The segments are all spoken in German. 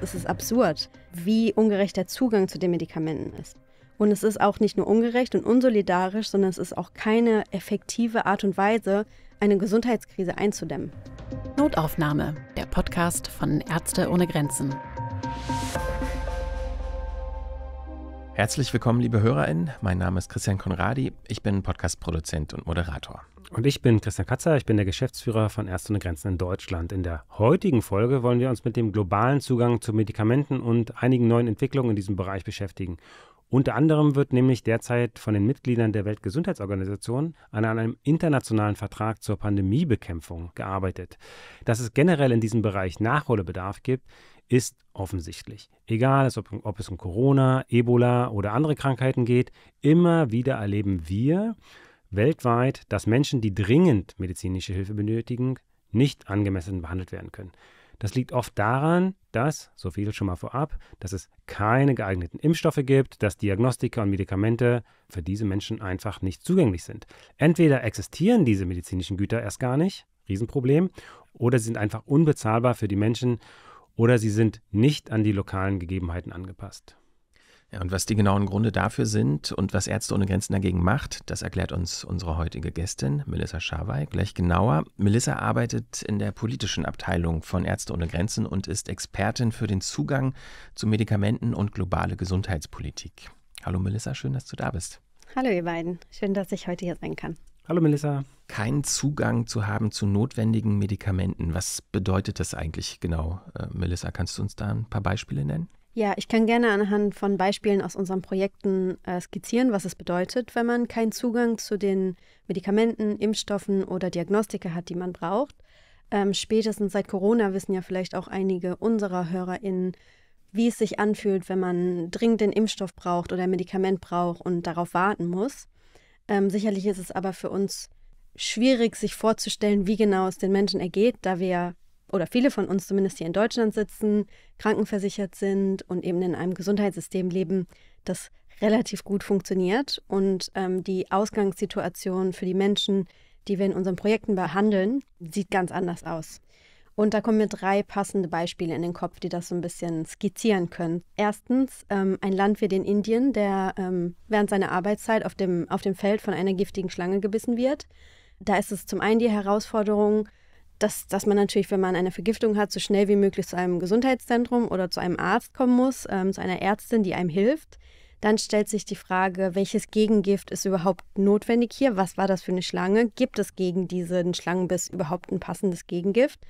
Es ist absurd, wie ungerecht der Zugang zu den Medikamenten ist. Und es ist auch nicht nur ungerecht und unsolidarisch, sondern es ist auch keine effektive Art und Weise, eine Gesundheitskrise einzudämmen. Notaufnahme, der Podcast von Ärzte ohne Grenzen. Herzlich willkommen, liebe HörerInnen. Mein Name ist Christian Konradi. Ich bin Podcast-Produzent und Moderator. Und ich bin Christian Katzer. Ich bin der Geschäftsführer von Ärzte ohne Grenzen in Deutschland. In der heutigen Folge wollen wir uns mit dem globalen Zugang zu Medikamenten und einigen neuen Entwicklungen in diesem Bereich beschäftigen. Unter anderem wird nämlich derzeit von den Mitgliedern der Weltgesundheitsorganisation an einem internationalen Vertrag zur Pandemiebekämpfung gearbeitet. Dass es generell in diesem Bereich Nachholbedarf gibt, ist offensichtlich. Egal, ob, also, ob es um Corona, Ebola oder andere Krankheiten geht, immer wieder erleben wir weltweit, dass Menschen, die dringend medizinische Hilfe benötigen, nicht angemessen behandelt werden können. Das liegt oft daran, dass, so viel schon mal vorab, dass es keine geeigneten Impfstoffe gibt, dass Diagnostika und Medikamente für diese Menschen einfach nicht zugänglich sind. Entweder existieren diese medizinischen Güter erst gar nicht, Riesenproblem, oder sie sind einfach unbezahlbar für die Menschen oder sie sind nicht an die lokalen Gegebenheiten angepasst. Ja, und was die genauen Gründe dafür sind und was Ärzte ohne Grenzen dagegen macht, das erklärt uns unsere heutige Gästin, Melissa Schawai, gleich genauer. Melissa arbeitet in der politischen Abteilung von Ärzte ohne Grenzen und ist Expertin für den Zugang zu Medikamenten und globale Gesundheitspolitik. Hallo Melissa, schön, dass du da bist. Hallo ihr beiden, schön, dass ich heute hier sein kann. Hallo Melissa. Keinen Zugang zu haben zu notwendigen Medikamenten. Was bedeutet das eigentlich genau? Äh, Melissa, kannst du uns da ein paar Beispiele nennen? Ja, ich kann gerne anhand von Beispielen aus unseren Projekten äh, skizzieren, was es bedeutet, wenn man keinen Zugang zu den Medikamenten, Impfstoffen oder Diagnostika hat, die man braucht. Ähm, spätestens seit Corona wissen ja vielleicht auch einige unserer HörerInnen, wie es sich anfühlt, wenn man dringend den Impfstoff braucht oder ein Medikament braucht und darauf warten muss. Ähm, sicherlich ist es aber für uns schwierig, sich vorzustellen, wie genau es den Menschen ergeht, da wir oder viele von uns zumindest hier in Deutschland sitzen, krankenversichert sind und eben in einem Gesundheitssystem leben, das relativ gut funktioniert und ähm, die Ausgangssituation für die Menschen, die wir in unseren Projekten behandeln, sieht ganz anders aus. Und da kommen mir drei passende Beispiele in den Kopf, die das so ein bisschen skizzieren können. Erstens ähm, ein Landwirt in Indien, der ähm, während seiner Arbeitszeit auf dem, auf dem Feld von einer giftigen Schlange gebissen wird. Da ist es zum einen die Herausforderung, dass, dass man natürlich, wenn man eine Vergiftung hat, so schnell wie möglich zu einem Gesundheitszentrum oder zu einem Arzt kommen muss, ähm, zu einer Ärztin, die einem hilft. Dann stellt sich die Frage, welches Gegengift ist überhaupt notwendig hier? Was war das für eine Schlange? Gibt es gegen diesen Schlangenbiss überhaupt ein passendes Gegengift?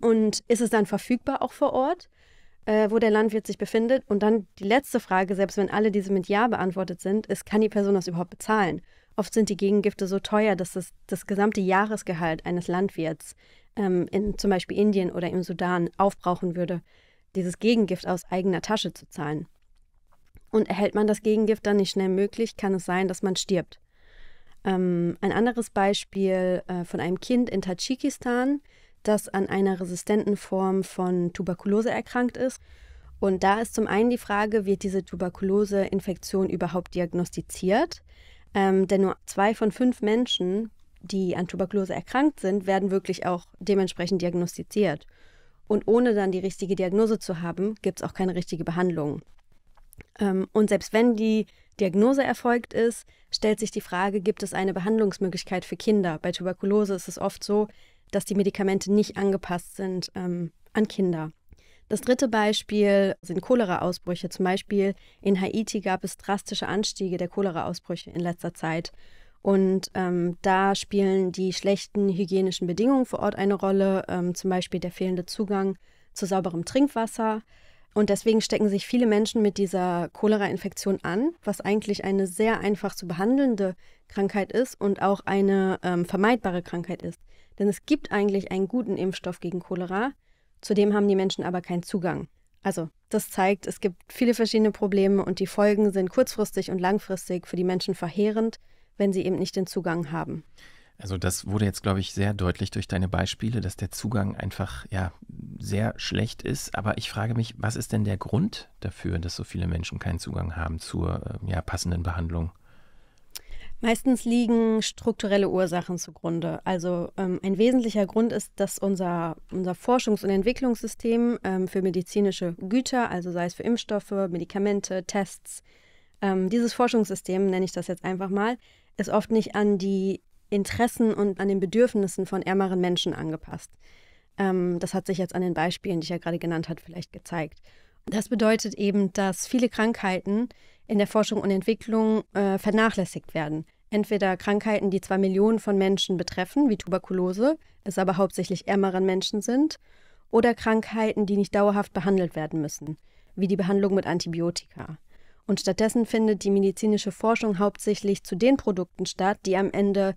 Und ist es dann verfügbar auch vor Ort, äh, wo der Landwirt sich befindet? Und dann die letzte Frage, selbst wenn alle diese mit Ja beantwortet sind, ist, kann die Person das überhaupt bezahlen? Oft sind die Gegengifte so teuer, dass das, das gesamte Jahresgehalt eines Landwirts ähm, in zum Beispiel Indien oder im Sudan aufbrauchen würde, dieses Gegengift aus eigener Tasche zu zahlen. Und erhält man das Gegengift dann nicht schnell möglich, kann es sein, dass man stirbt. Ähm, ein anderes Beispiel äh, von einem Kind in Tadschikistan, das an einer resistenten Form von Tuberkulose erkrankt ist. Und da ist zum einen die Frage, wird diese Tuberkuloseinfektion überhaupt diagnostiziert? Ähm, denn nur zwei von fünf Menschen, die an Tuberkulose erkrankt sind, werden wirklich auch dementsprechend diagnostiziert. Und ohne dann die richtige Diagnose zu haben, gibt es auch keine richtige Behandlung. Ähm, und selbst wenn die Diagnose erfolgt ist, stellt sich die Frage, gibt es eine Behandlungsmöglichkeit für Kinder? Bei Tuberkulose ist es oft so, dass die Medikamente nicht angepasst sind ähm, an Kinder. Das dritte Beispiel sind Cholera-Ausbrüche. Zum Beispiel in Haiti gab es drastische Anstiege der Cholera-Ausbrüche in letzter Zeit. Und ähm, da spielen die schlechten hygienischen Bedingungen vor Ort eine Rolle, ähm, zum Beispiel der fehlende Zugang zu sauberem Trinkwasser. Und deswegen stecken sich viele Menschen mit dieser Cholera-Infektion an, was eigentlich eine sehr einfach zu behandelnde Krankheit ist und auch eine ähm, vermeidbare Krankheit ist. Denn es gibt eigentlich einen guten Impfstoff gegen Cholera, zu dem haben die Menschen aber keinen Zugang. Also, das zeigt, es gibt viele verschiedene Probleme und die Folgen sind kurzfristig und langfristig für die Menschen verheerend, wenn sie eben nicht den Zugang haben. Also das wurde jetzt, glaube ich, sehr deutlich durch deine Beispiele, dass der Zugang einfach ja sehr schlecht ist. Aber ich frage mich, was ist denn der Grund dafür, dass so viele Menschen keinen Zugang haben zur äh, ja, passenden Behandlung? Meistens liegen strukturelle Ursachen zugrunde. Also ähm, ein wesentlicher Grund ist, dass unser, unser Forschungs- und Entwicklungssystem ähm, für medizinische Güter, also sei es für Impfstoffe, Medikamente, Tests, ähm, dieses Forschungssystem, nenne ich das jetzt einfach mal, ist oft nicht an die Interessen und an den Bedürfnissen von ärmeren Menschen angepasst. Ähm, das hat sich jetzt an den Beispielen, die ich ja gerade genannt habe, vielleicht gezeigt. Das bedeutet eben, dass viele Krankheiten in der Forschung und Entwicklung äh, vernachlässigt werden. Entweder Krankheiten, die zwar Millionen von Menschen betreffen, wie Tuberkulose, es aber hauptsächlich ärmeren Menschen sind, oder Krankheiten, die nicht dauerhaft behandelt werden müssen, wie die Behandlung mit Antibiotika. Und stattdessen findet die medizinische Forschung hauptsächlich zu den Produkten statt, die am Ende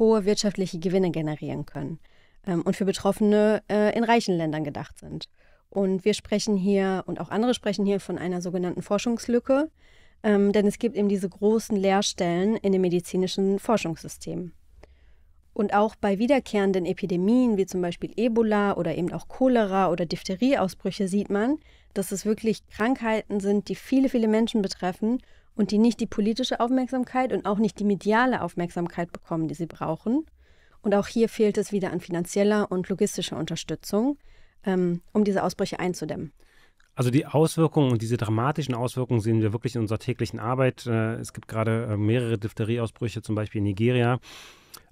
hohe wirtschaftliche Gewinne generieren können ähm, und für Betroffene äh, in reichen Ländern gedacht sind. Und wir sprechen hier und auch andere sprechen hier von einer sogenannten Forschungslücke, ähm, denn es gibt eben diese großen Leerstellen in dem medizinischen Forschungssystem. Und auch bei wiederkehrenden Epidemien wie zum Beispiel Ebola oder eben auch Cholera oder Diphtherieausbrüche sieht man, dass es wirklich Krankheiten sind, die viele, viele Menschen betreffen und die nicht die politische Aufmerksamkeit und auch nicht die mediale Aufmerksamkeit bekommen, die sie brauchen. Und auch hier fehlt es wieder an finanzieller und logistischer Unterstützung, ähm, um diese Ausbrüche einzudämmen. Also die Auswirkungen und diese dramatischen Auswirkungen sehen wir wirklich in unserer täglichen Arbeit. Äh, es gibt gerade äh, mehrere Diphtherieausbrüche, zum Beispiel in Nigeria.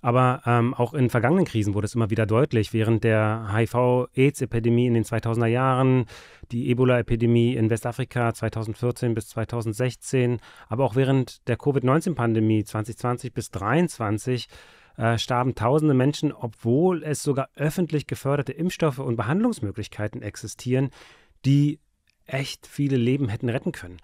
Aber ähm, auch in vergangenen Krisen wurde es immer wieder deutlich. Während der HIV-Aids-Epidemie in den 2000er Jahren, die Ebola-Epidemie in Westafrika 2014 bis 2016, aber auch während der Covid-19-Pandemie 2020 bis 2023 äh, starben tausende Menschen, obwohl es sogar öffentlich geförderte Impfstoffe und Behandlungsmöglichkeiten existieren, die echt viele Leben hätten retten können.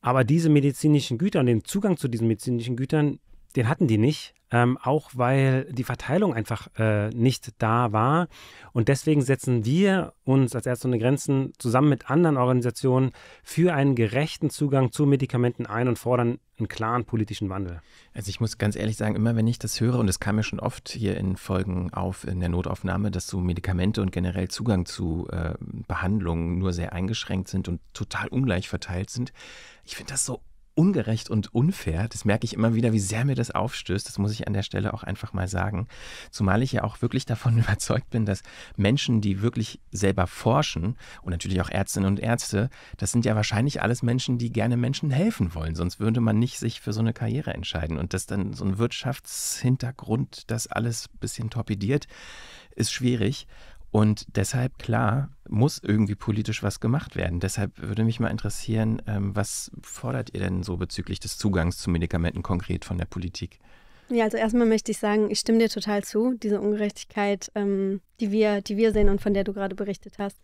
Aber diese medizinischen Güter und den Zugang zu diesen medizinischen Gütern, den hatten die nicht ähm, auch weil die Verteilung einfach äh, nicht da war. Und deswegen setzen wir uns als Ärzte ohne Grenzen zusammen mit anderen Organisationen für einen gerechten Zugang zu Medikamenten ein und fordern einen klaren politischen Wandel. Also ich muss ganz ehrlich sagen, immer wenn ich das höre, und es kam mir ja schon oft hier in Folgen auf in der Notaufnahme, dass so Medikamente und generell Zugang zu äh, Behandlungen nur sehr eingeschränkt sind und total ungleich verteilt sind. Ich finde das so ungerecht und unfair. Das merke ich immer wieder, wie sehr mir das aufstößt. Das muss ich an der Stelle auch einfach mal sagen. Zumal ich ja auch wirklich davon überzeugt bin, dass Menschen, die wirklich selber forschen und natürlich auch Ärztinnen und Ärzte, das sind ja wahrscheinlich alles Menschen, die gerne Menschen helfen wollen. Sonst würde man nicht sich für so eine Karriere entscheiden. Und dass dann so ein Wirtschaftshintergrund das alles ein bisschen torpediert, ist schwierig. Und deshalb, klar, muss irgendwie politisch was gemacht werden. Deshalb würde mich mal interessieren, ähm, was fordert ihr denn so bezüglich des Zugangs zu Medikamenten konkret von der Politik? Ja, also erstmal möchte ich sagen, ich stimme dir total zu, diese Ungerechtigkeit, ähm, die, wir, die wir sehen und von der du gerade berichtet hast,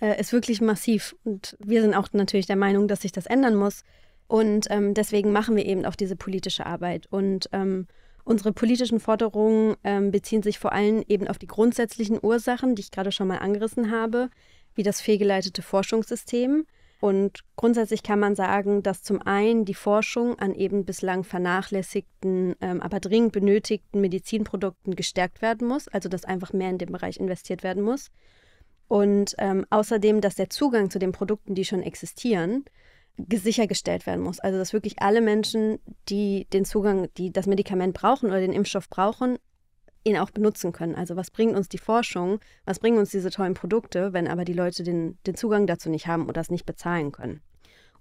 äh, ist wirklich massiv. Und wir sind auch natürlich der Meinung, dass sich das ändern muss. Und ähm, deswegen machen wir eben auch diese politische Arbeit. Und ähm, Unsere politischen Forderungen ähm, beziehen sich vor allem eben auf die grundsätzlichen Ursachen, die ich gerade schon mal angerissen habe, wie das fehlgeleitete Forschungssystem. Und grundsätzlich kann man sagen, dass zum einen die Forschung an eben bislang vernachlässigten, ähm, aber dringend benötigten Medizinprodukten gestärkt werden muss, also dass einfach mehr in den Bereich investiert werden muss. Und ähm, außerdem, dass der Zugang zu den Produkten, die schon existieren, sichergestellt werden muss. Also dass wirklich alle Menschen, die den Zugang, die das Medikament brauchen oder den Impfstoff brauchen, ihn auch benutzen können. Also was bringt uns die Forschung, was bringen uns diese tollen Produkte, wenn aber die Leute den, den Zugang dazu nicht haben oder es nicht bezahlen können.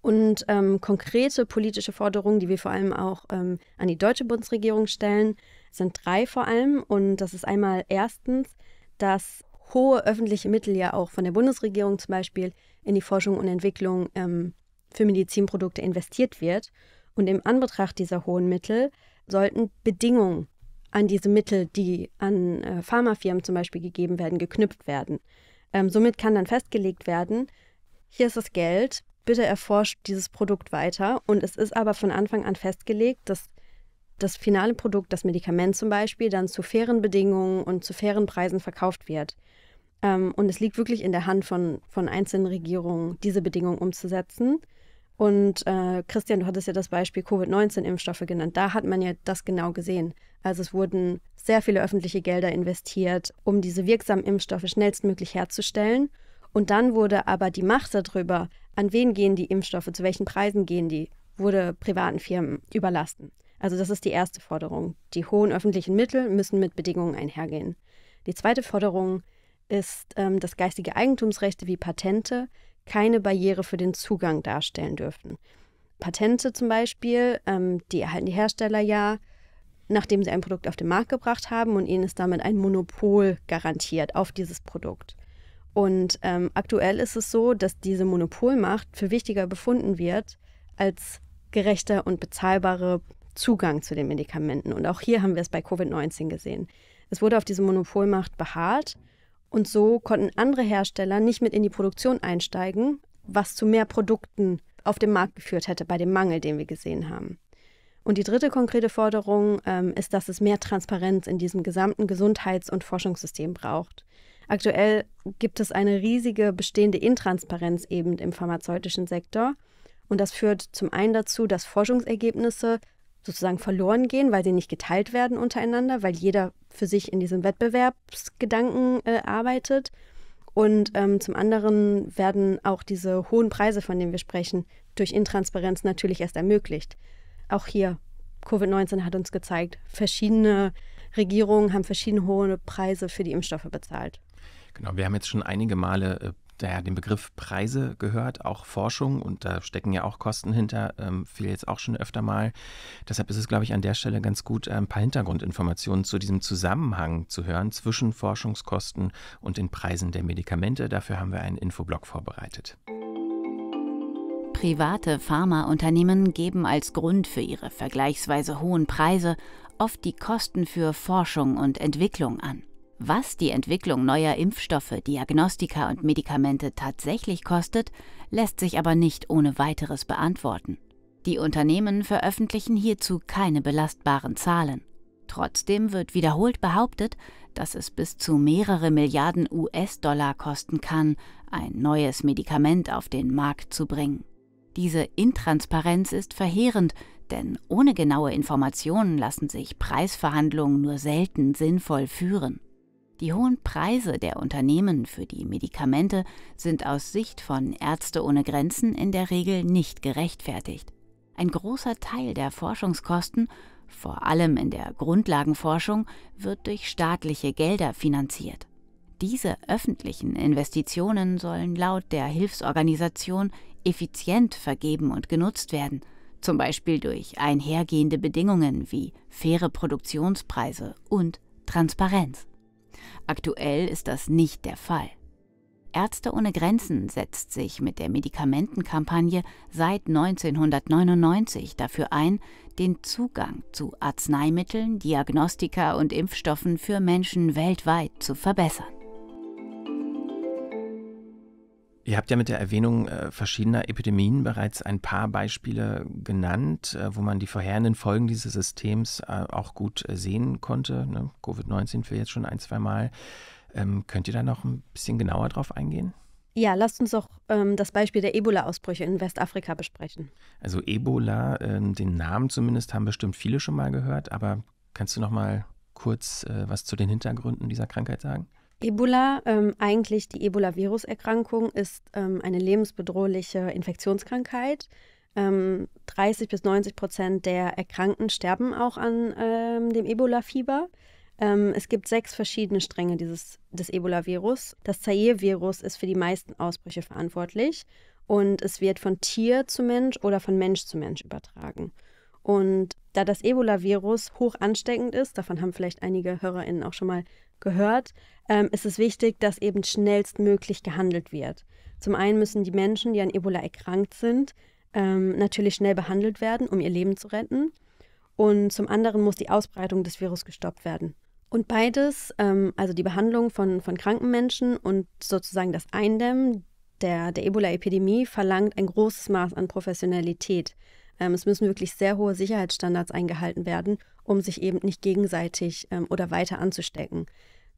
Und ähm, konkrete politische Forderungen, die wir vor allem auch ähm, an die deutsche Bundesregierung stellen, sind drei vor allem. Und das ist einmal erstens, dass hohe öffentliche Mittel ja auch von der Bundesregierung zum Beispiel in die Forschung und Entwicklung ähm, für Medizinprodukte investiert wird. Und im Anbetracht dieser hohen Mittel sollten Bedingungen an diese Mittel, die an äh, Pharmafirmen zum Beispiel gegeben werden, geknüpft werden. Ähm, somit kann dann festgelegt werden, hier ist das Geld, bitte erforscht dieses Produkt weiter. Und es ist aber von Anfang an festgelegt, dass das finale Produkt, das Medikament zum Beispiel, dann zu fairen Bedingungen und zu fairen Preisen verkauft wird. Ähm, und es liegt wirklich in der Hand von, von einzelnen Regierungen, diese Bedingungen umzusetzen. Und äh, Christian, du hattest ja das Beispiel Covid-19-Impfstoffe genannt. Da hat man ja das genau gesehen. Also es wurden sehr viele öffentliche Gelder investiert, um diese wirksamen Impfstoffe schnellstmöglich herzustellen. Und dann wurde aber die Macht darüber, an wen gehen die Impfstoffe, zu welchen Preisen gehen die, wurde privaten Firmen überlassen. Also das ist die erste Forderung. Die hohen öffentlichen Mittel müssen mit Bedingungen einhergehen. Die zweite Forderung ist ähm, dass geistige Eigentumsrechte wie Patente keine Barriere für den Zugang darstellen dürften. Patente zum Beispiel, ähm, die erhalten die Hersteller ja, nachdem sie ein Produkt auf den Markt gebracht haben und ihnen ist damit ein Monopol garantiert auf dieses Produkt. Und ähm, aktuell ist es so, dass diese Monopolmacht für wichtiger befunden wird als gerechter und bezahlbarer Zugang zu den Medikamenten. Und auch hier haben wir es bei Covid-19 gesehen. Es wurde auf diese Monopolmacht beharrt und so konnten andere Hersteller nicht mit in die Produktion einsteigen, was zu mehr Produkten auf dem Markt geführt hätte bei dem Mangel, den wir gesehen haben. Und die dritte konkrete Forderung ähm, ist, dass es mehr Transparenz in diesem gesamten Gesundheits- und Forschungssystem braucht. Aktuell gibt es eine riesige bestehende Intransparenz eben im pharmazeutischen Sektor. Und das führt zum einen dazu, dass Forschungsergebnisse sozusagen verloren gehen, weil sie nicht geteilt werden untereinander, weil jeder für sich in diesem Wettbewerbsgedanken äh, arbeitet. Und ähm, zum anderen werden auch diese hohen Preise, von denen wir sprechen, durch Intransparenz natürlich erst ermöglicht. Auch hier, Covid-19 hat uns gezeigt, verschiedene Regierungen haben verschiedene hohe Preise für die Impfstoffe bezahlt. Genau, wir haben jetzt schon einige Male äh, ja den Begriff Preise gehört, auch Forschung und da stecken ja auch Kosten hinter, ähm, fiel jetzt auch schon öfter mal. Deshalb ist es, glaube ich, an der Stelle ganz gut, ähm, ein paar Hintergrundinformationen zu diesem Zusammenhang zu hören zwischen Forschungskosten und den Preisen der Medikamente. Dafür haben wir einen Infoblog vorbereitet. Private Pharmaunternehmen geben als Grund für ihre vergleichsweise hohen Preise oft die Kosten für Forschung und Entwicklung an. Was die Entwicklung neuer Impfstoffe, Diagnostika und Medikamente tatsächlich kostet, lässt sich aber nicht ohne weiteres beantworten. Die Unternehmen veröffentlichen hierzu keine belastbaren Zahlen. Trotzdem wird wiederholt behauptet, dass es bis zu mehrere Milliarden US-Dollar kosten kann, ein neues Medikament auf den Markt zu bringen. Diese Intransparenz ist verheerend, denn ohne genaue Informationen lassen sich Preisverhandlungen nur selten sinnvoll führen. Die hohen Preise der Unternehmen für die Medikamente sind aus Sicht von Ärzte ohne Grenzen in der Regel nicht gerechtfertigt. Ein großer Teil der Forschungskosten, vor allem in der Grundlagenforschung, wird durch staatliche Gelder finanziert. Diese öffentlichen Investitionen sollen laut der Hilfsorganisation effizient vergeben und genutzt werden, zum Beispiel durch einhergehende Bedingungen wie faire Produktionspreise und Transparenz. Aktuell ist das nicht der Fall. Ärzte ohne Grenzen setzt sich mit der Medikamentenkampagne seit 1999 dafür ein, den Zugang zu Arzneimitteln, Diagnostika und Impfstoffen für Menschen weltweit zu verbessern. Ihr habt ja mit der Erwähnung äh, verschiedener Epidemien bereits ein paar Beispiele genannt, äh, wo man die verheerenden Folgen dieses Systems äh, auch gut sehen konnte. Ne? Covid-19 für jetzt schon ein, zwei Mal. Ähm, könnt ihr da noch ein bisschen genauer drauf eingehen? Ja, lasst uns auch ähm, das Beispiel der Ebola-Ausbrüche in Westafrika besprechen. Also Ebola, ähm, den Namen zumindest haben bestimmt viele schon mal gehört, aber kannst du noch mal kurz was zu den Hintergründen dieser Krankheit sagen? Ebola, ähm, eigentlich die Ebola-Virus-Erkrankung, ist ähm, eine lebensbedrohliche Infektionskrankheit. Ähm, 30 bis 90 Prozent der Erkrankten sterben auch an ähm, dem Ebola-Fieber. Ähm, es gibt sechs verschiedene Stränge dieses, des Ebola-Virus. Das Zaire-Virus ist für die meisten Ausbrüche verantwortlich und es wird von Tier zu Mensch oder von Mensch zu Mensch übertragen. Und da das Ebola-Virus hoch ansteckend ist, davon haben vielleicht einige HörerInnen auch schon mal gehört, ähm, ist es wichtig, dass eben schnellstmöglich gehandelt wird. Zum einen müssen die Menschen, die an Ebola erkrankt sind, ähm, natürlich schnell behandelt werden, um ihr Leben zu retten. Und zum anderen muss die Ausbreitung des Virus gestoppt werden. Und beides, ähm, also die Behandlung von, von kranken Menschen und sozusagen das Eindämmen der, der Ebola-Epidemie, verlangt ein großes Maß an Professionalität. Ähm, es müssen wirklich sehr hohe Sicherheitsstandards eingehalten werden, um sich eben nicht gegenseitig ähm, oder weiter anzustecken.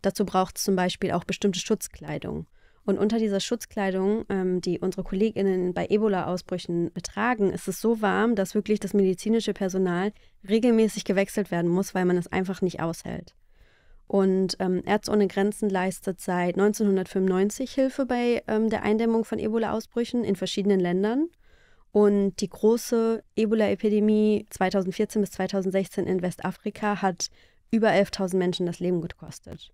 Dazu braucht es zum Beispiel auch bestimmte Schutzkleidung. Und unter dieser Schutzkleidung, ähm, die unsere Kolleginnen bei Ebola-Ausbrüchen tragen, ist es so warm, dass wirklich das medizinische Personal regelmäßig gewechselt werden muss, weil man es einfach nicht aushält. Und ähm, Ärzte ohne Grenzen leistet seit 1995 Hilfe bei ähm, der Eindämmung von Ebola-Ausbrüchen in verschiedenen Ländern. Und die große Ebola-Epidemie 2014 bis 2016 in Westafrika hat über 11.000 Menschen das Leben gekostet.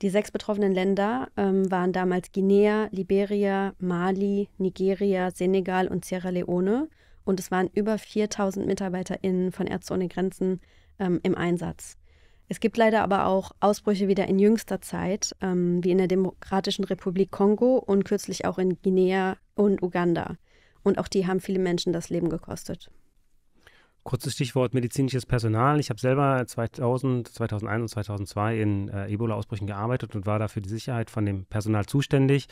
Die sechs betroffenen Länder ähm, waren damals Guinea, Liberia, Mali, Nigeria, Senegal und Sierra Leone. Und es waren über 4000 MitarbeiterInnen von Ärzte ohne Grenzen ähm, im Einsatz. Es gibt leider aber auch Ausbrüche wieder in jüngster Zeit, ähm, wie in der Demokratischen Republik Kongo und kürzlich auch in Guinea und Uganda. Und auch die haben viele Menschen das Leben gekostet. Kurzes Stichwort medizinisches Personal. Ich habe selber 2000, 2001 und 2002 in äh, Ebola-Ausbrüchen gearbeitet und war dafür die Sicherheit von dem Personal zuständig.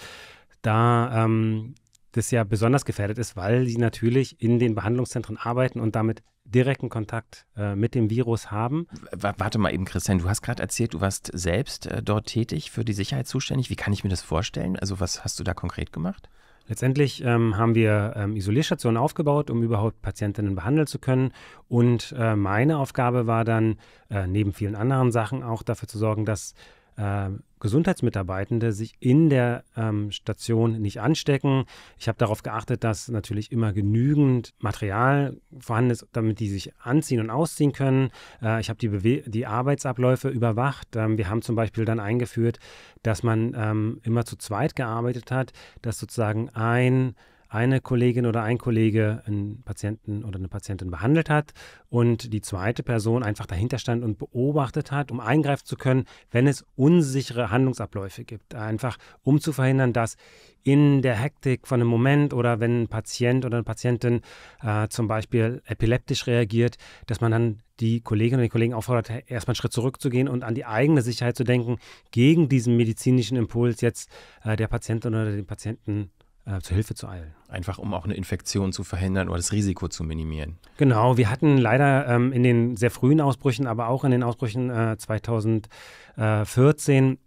Da ähm, das ja besonders gefährdet ist, weil sie natürlich in den Behandlungszentren arbeiten und damit direkten Kontakt äh, mit dem Virus haben. W warte mal eben, Christian, du hast gerade erzählt, du warst selbst äh, dort tätig für die Sicherheit zuständig. Wie kann ich mir das vorstellen? Also was hast du da konkret gemacht? Letztendlich ähm, haben wir ähm, Isolierstationen aufgebaut, um überhaupt Patientinnen behandeln zu können. Und äh, meine Aufgabe war dann, äh, neben vielen anderen Sachen, auch dafür zu sorgen, dass äh, Gesundheitsmitarbeitende sich in der ähm, Station nicht anstecken. Ich habe darauf geachtet, dass natürlich immer genügend Material vorhanden ist, damit die sich anziehen und ausziehen können. Äh, ich habe die, die Arbeitsabläufe überwacht. Ähm, wir haben zum Beispiel dann eingeführt, dass man ähm, immer zu zweit gearbeitet hat, dass sozusagen ein eine Kollegin oder ein Kollege einen Patienten oder eine Patientin behandelt hat und die zweite Person einfach dahinter stand und beobachtet hat, um eingreifen zu können, wenn es unsichere Handlungsabläufe gibt. Einfach um zu verhindern, dass in der Hektik von einem Moment oder wenn ein Patient oder eine Patientin äh, zum Beispiel epileptisch reagiert, dass man dann die Kolleginnen und Kollegen auffordert, erstmal einen Schritt zurückzugehen und an die eigene Sicherheit zu denken, gegen diesen medizinischen Impuls jetzt äh, der Patientin oder den Patienten äh, zur Hilfe zu eilen. Einfach um auch eine Infektion zu verhindern oder das Risiko zu minimieren. Genau, wir hatten leider ähm, in den sehr frühen Ausbrüchen, aber auch in den Ausbrüchen äh, 2014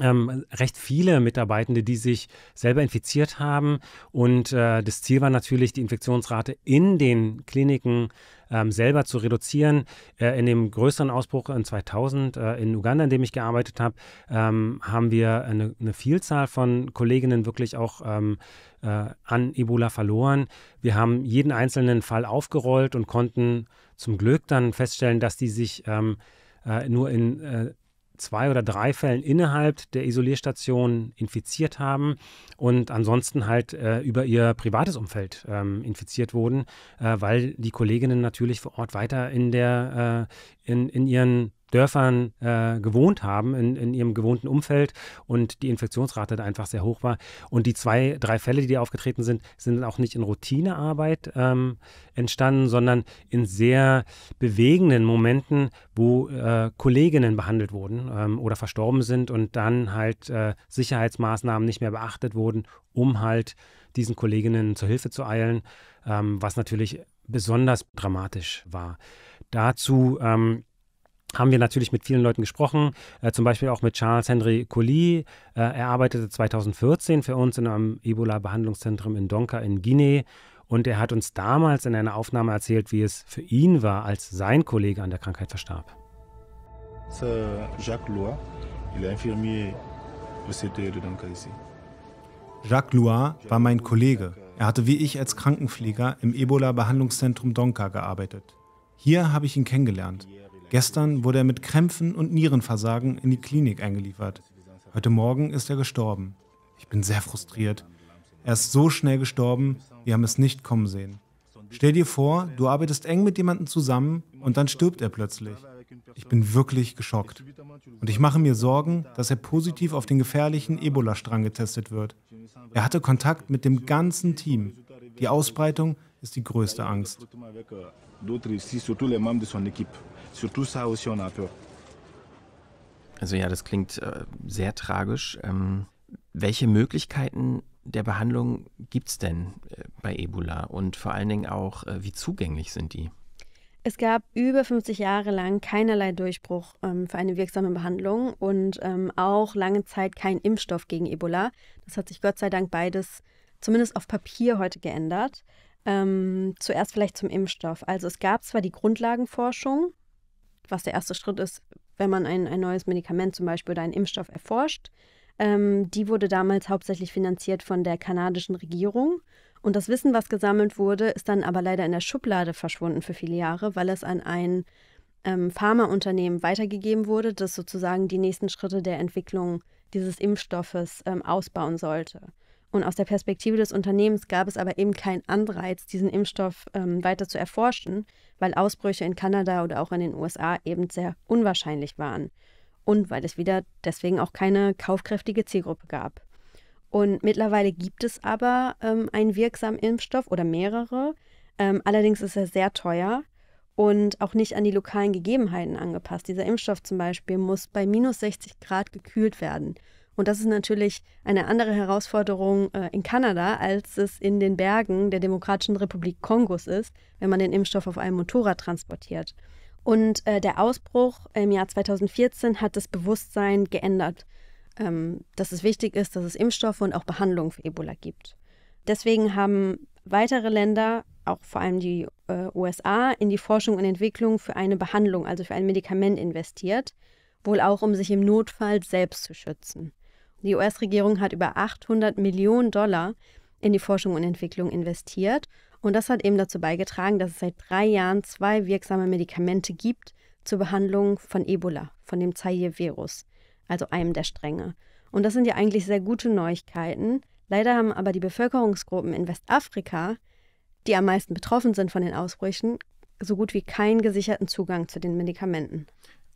ähm, recht viele Mitarbeitende, die sich selber infiziert haben. Und äh, das Ziel war natürlich, die Infektionsrate in den Kliniken ähm, selber zu reduzieren. Äh, in dem größeren Ausbruch in 2000 äh, in Uganda, in dem ich gearbeitet habe, ähm, haben wir eine, eine, Vielzahl von Kolleginnen wirklich auch ähm, äh, an Ebola verloren. Wir haben jeden einzelnen Fall aufgerollt und konnten zum Glück dann feststellen, dass die sich ähm, äh, nur in äh, zwei oder drei Fällen innerhalb der Isolierstation infiziert haben und ansonsten halt äh, über ihr privates Umfeld ähm, infiziert wurden, äh, weil die Kolleginnen natürlich vor Ort weiter in der äh, in, in ihren Dörfern äh, gewohnt haben, in, in ihrem gewohnten Umfeld und die Infektionsrate da einfach sehr hoch war. Und die zwei, drei Fälle, die da aufgetreten sind, sind auch nicht in Routinearbeit ähm, entstanden, sondern in sehr bewegenden Momenten, wo äh, Kolleginnen behandelt wurden ähm, oder verstorben sind und dann halt äh, Sicherheitsmaßnahmen nicht mehr beachtet wurden, um halt diesen Kolleginnen zur Hilfe zu eilen, ähm, was natürlich besonders dramatisch war. Dazu ähm, haben wir natürlich mit vielen Leuten gesprochen, äh, zum Beispiel auch mit Charles Henry Colli. Äh, er arbeitete 2014 für uns in einem Ebola-Behandlungszentrum in Donka in Guinea. Und er hat uns damals in einer Aufnahme erzählt, wie es für ihn war, als sein Kollege an der Krankheit verstarb. Jacques Loire, il est infirmier au CTE de Donka Jacques Loire war mein Kollege. Er hatte wie ich als Krankenpfleger im Ebola-Behandlungszentrum Donka gearbeitet. Hier habe ich ihn kennengelernt. Gestern wurde er mit Krämpfen und Nierenversagen in die Klinik eingeliefert. Heute Morgen ist er gestorben. Ich bin sehr frustriert. Er ist so schnell gestorben, wir haben es nicht kommen sehen. Stell dir vor, du arbeitest eng mit jemandem zusammen und dann stirbt er plötzlich. Ich bin wirklich geschockt. Und ich mache mir Sorgen, dass er positiv auf den gefährlichen Ebola-Strang getestet wird. Er hatte Kontakt mit dem ganzen Team. Die Ausbreitung ist die größte Angst. Also ja, das klingt äh, sehr tragisch. Ähm, welche Möglichkeiten der Behandlung gibt es denn äh, bei Ebola und vor allen Dingen auch, äh, wie zugänglich sind die? Es gab über 50 Jahre lang keinerlei Durchbruch ähm, für eine wirksame Behandlung und ähm, auch lange Zeit kein Impfstoff gegen Ebola. Das hat sich Gott sei Dank beides zumindest auf Papier heute geändert. Ähm, zuerst vielleicht zum Impfstoff. Also es gab zwar die Grundlagenforschung, was der erste Schritt ist, wenn man ein, ein neues Medikament zum Beispiel oder einen Impfstoff erforscht. Ähm, die wurde damals hauptsächlich finanziert von der kanadischen Regierung. Und das Wissen, was gesammelt wurde, ist dann aber leider in der Schublade verschwunden für viele Jahre, weil es an ein ähm, Pharmaunternehmen weitergegeben wurde, das sozusagen die nächsten Schritte der Entwicklung dieses Impfstoffes ähm, ausbauen sollte. Und aus der Perspektive des Unternehmens gab es aber eben keinen Anreiz, diesen Impfstoff ähm, weiter zu erforschen, weil Ausbrüche in Kanada oder auch in den USA eben sehr unwahrscheinlich waren. Und weil es wieder deswegen auch keine kaufkräftige Zielgruppe gab. Und mittlerweile gibt es aber ähm, einen wirksamen Impfstoff oder mehrere. Ähm, allerdings ist er sehr teuer und auch nicht an die lokalen Gegebenheiten angepasst. Dieser Impfstoff zum Beispiel muss bei minus 60 Grad gekühlt werden. Und das ist natürlich eine andere Herausforderung äh, in Kanada, als es in den Bergen der Demokratischen Republik Kongos ist, wenn man den Impfstoff auf einem Motorrad transportiert. Und äh, der Ausbruch im Jahr 2014 hat das Bewusstsein geändert, ähm, dass es wichtig ist, dass es Impfstoffe und auch Behandlungen für Ebola gibt. Deswegen haben weitere Länder, auch vor allem die äh, USA, in die Forschung und Entwicklung für eine Behandlung, also für ein Medikament investiert, wohl auch um sich im Notfall selbst zu schützen. Die US-Regierung hat über 800 Millionen Dollar in die Forschung und Entwicklung investiert. Und das hat eben dazu beigetragen, dass es seit drei Jahren zwei wirksame Medikamente gibt zur Behandlung von Ebola, von dem Zaire-Virus, also einem der Stränge. Und das sind ja eigentlich sehr gute Neuigkeiten. Leider haben aber die Bevölkerungsgruppen in Westafrika, die am meisten betroffen sind von den Ausbrüchen, so gut wie keinen gesicherten Zugang zu den Medikamenten.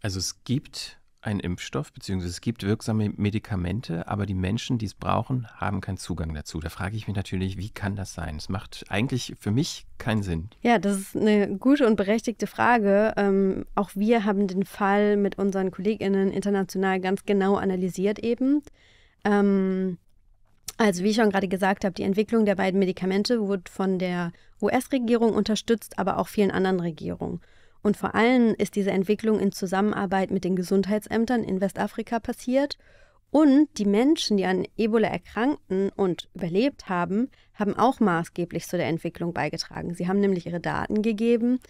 Also es gibt einen Impfstoff, beziehungsweise es gibt wirksame Medikamente, aber die Menschen, die es brauchen, haben keinen Zugang dazu. Da frage ich mich natürlich, wie kann das sein? Es macht eigentlich für mich keinen Sinn. Ja, das ist eine gute und berechtigte Frage. Ähm, auch wir haben den Fall mit unseren KollegInnen international ganz genau analysiert eben. Ähm, also wie ich schon gerade gesagt habe, die Entwicklung der beiden Medikamente wurde von der US-Regierung unterstützt, aber auch vielen anderen Regierungen. Und vor allem ist diese Entwicklung in Zusammenarbeit mit den Gesundheitsämtern in Westafrika passiert. Und die Menschen, die an Ebola erkrankten und überlebt haben, haben auch maßgeblich zu der Entwicklung beigetragen. Sie haben nämlich ihre Daten gegeben,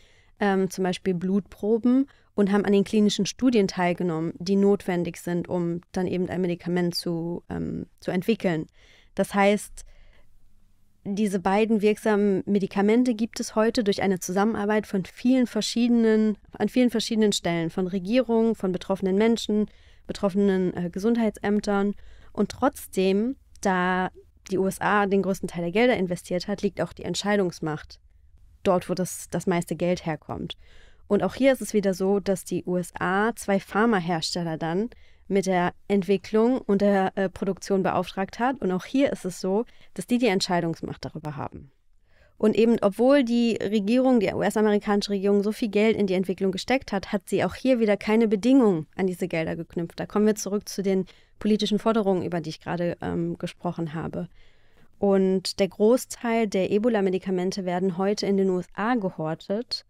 ähm, zum Beispiel Blutproben, und haben an den klinischen Studien teilgenommen, die notwendig sind, um dann eben ein Medikament zu, ähm, zu entwickeln. Das heißt, diese beiden wirksamen Medikamente gibt es heute durch eine Zusammenarbeit von vielen verschiedenen, an vielen verschiedenen Stellen, von Regierungen, von betroffenen Menschen, betroffenen äh, Gesundheitsämtern. Und trotzdem, da die USA den größten Teil der Gelder investiert hat, liegt auch die Entscheidungsmacht dort, wo das, das meiste Geld herkommt. Und auch hier ist es wieder so, dass die USA zwei Pharmahersteller dann mit der Entwicklung und der äh, Produktion beauftragt hat. Und auch hier ist es so, dass die die Entscheidungsmacht darüber haben. Und eben, obwohl die Regierung, die US-amerikanische Regierung, so viel Geld in die Entwicklung gesteckt hat, hat sie auch hier wieder keine Bedingungen an diese Gelder geknüpft. Da kommen wir zurück zu den politischen Forderungen, über die ich gerade ähm, gesprochen habe. Und der Großteil der Ebola-Medikamente werden heute in den USA gehortet.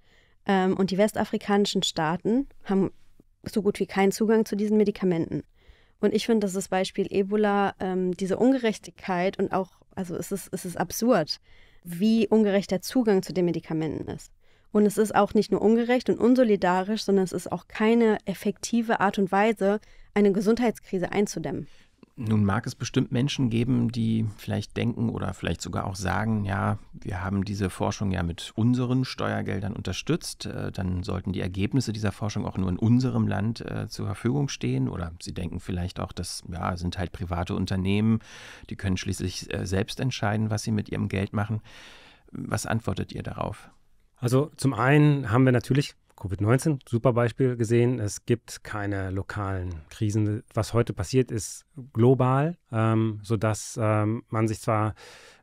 Ähm, und die westafrikanischen Staaten haben so gut wie keinen Zugang zu diesen Medikamenten. Und ich finde, dass das Beispiel Ebola, ähm, diese Ungerechtigkeit und auch, also es ist, es ist absurd, wie ungerecht der Zugang zu den Medikamenten ist. Und es ist auch nicht nur ungerecht und unsolidarisch, sondern es ist auch keine effektive Art und Weise, eine Gesundheitskrise einzudämmen. Nun mag es bestimmt Menschen geben, die vielleicht denken oder vielleicht sogar auch sagen, ja, wir haben diese Forschung ja mit unseren Steuergeldern unterstützt, äh, dann sollten die Ergebnisse dieser Forschung auch nur in unserem Land äh, zur Verfügung stehen oder sie denken vielleicht auch, das ja, sind halt private Unternehmen, die können schließlich äh, selbst entscheiden, was sie mit ihrem Geld machen. Was antwortet ihr darauf? Also zum einen haben wir natürlich Covid-19, super Beispiel gesehen. Es gibt keine lokalen Krisen. Was heute passiert, ist global, ähm, sodass ähm, man sich zwar,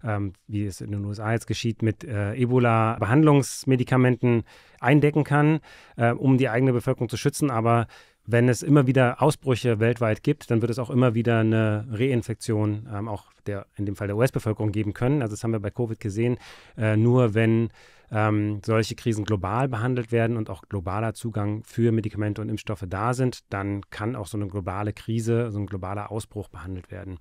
ähm, wie es in den USA jetzt geschieht, mit äh, Ebola-Behandlungsmedikamenten eindecken kann, äh, um die eigene Bevölkerung zu schützen, aber wenn es immer wieder Ausbrüche weltweit gibt, dann wird es auch immer wieder eine Reinfektion, ähm, auch der, in dem Fall der US-Bevölkerung geben können. Also das haben wir bei Covid gesehen. Äh, nur wenn ähm, solche Krisen global behandelt werden und auch globaler Zugang für Medikamente und Impfstoffe da sind, dann kann auch so eine globale Krise, so ein globaler Ausbruch behandelt werden.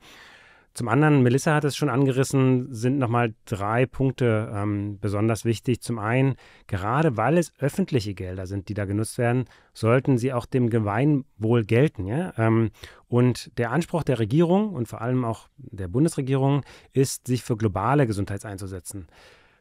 Zum anderen, Melissa hat es schon angerissen, sind nochmal drei Punkte ähm, besonders wichtig. Zum einen, gerade weil es öffentliche Gelder sind, die da genutzt werden, sollten sie auch dem Gemeinwohl gelten. Ja? Ähm, und der Anspruch der Regierung und vor allem auch der Bundesregierung ist, sich für globale Gesundheit einzusetzen.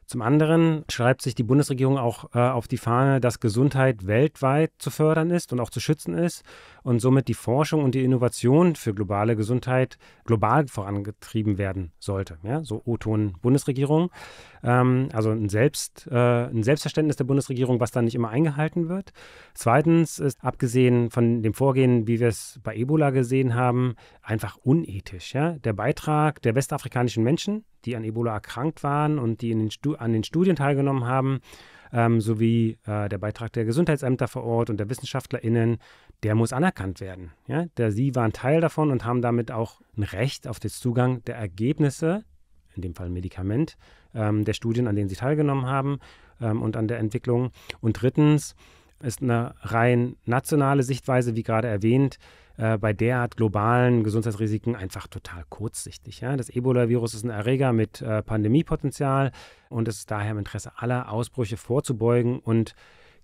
Zum anderen schreibt sich die Bundesregierung auch äh, auf die Fahne, dass Gesundheit weltweit zu fördern ist und auch zu schützen ist und somit die Forschung und die Innovation für globale Gesundheit global vorangetrieben werden sollte. Ja? So O-Ton Bundesregierung. Ähm, also ein, Selbst, äh, ein Selbstverständnis der Bundesregierung, was dann nicht immer eingehalten wird. Zweitens ist, abgesehen von dem Vorgehen, wie wir es bei Ebola gesehen haben, einfach unethisch. Ja? Der Beitrag der westafrikanischen Menschen, die an Ebola erkrankt waren und die in den Stu an den Studien teilgenommen haben, ähm, sowie äh, der Beitrag der Gesundheitsämter vor Ort und der WissenschaftlerInnen, der muss anerkannt werden. Ja? Der, sie waren Teil davon und haben damit auch ein Recht auf den Zugang der Ergebnisse, in dem Fall Medikament, ähm, der Studien, an denen sie teilgenommen haben ähm, und an der Entwicklung. Und drittens ist eine rein nationale Sichtweise, wie gerade erwähnt, äh, bei derart globalen Gesundheitsrisiken einfach total kurzsichtig. Ja? Das Ebola-Virus ist ein Erreger mit äh, Pandemiepotenzial und es ist daher im Interesse aller, Ausbrüche vorzubeugen und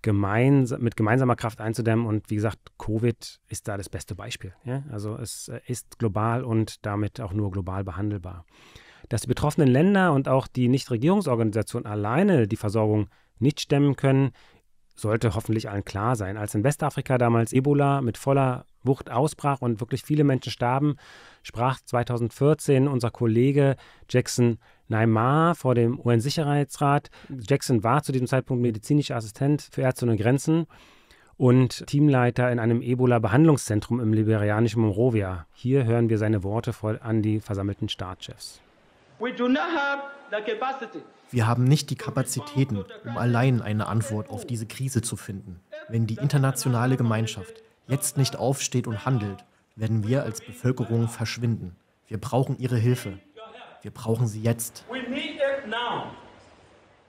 Gemeins mit gemeinsamer Kraft einzudämmen. Und wie gesagt, Covid ist da das beste Beispiel. Ja? Also es äh, ist global und damit auch nur global behandelbar. Dass die betroffenen Länder und auch die Nichtregierungsorganisationen alleine die Versorgung nicht stemmen können, sollte hoffentlich allen klar sein. Als in Westafrika damals Ebola mit voller Wucht ausbrach und wirklich viele Menschen starben, sprach 2014 unser Kollege Jackson Neymar vor dem UN-Sicherheitsrat. Jackson war zu diesem Zeitpunkt medizinischer Assistent für Ärzte ohne Grenzen und Teamleiter in einem Ebola-Behandlungszentrum im liberianischen Monrovia. Hier hören wir seine Worte voll an die versammelten Staatschefs. Wir haben nicht die Kapazitäten, um allein eine Antwort auf diese Krise zu finden. Wenn die internationale Gemeinschaft jetzt nicht aufsteht und handelt, werden wir als Bevölkerung verschwinden. Wir brauchen ihre Hilfe. Wir brauchen sie jetzt.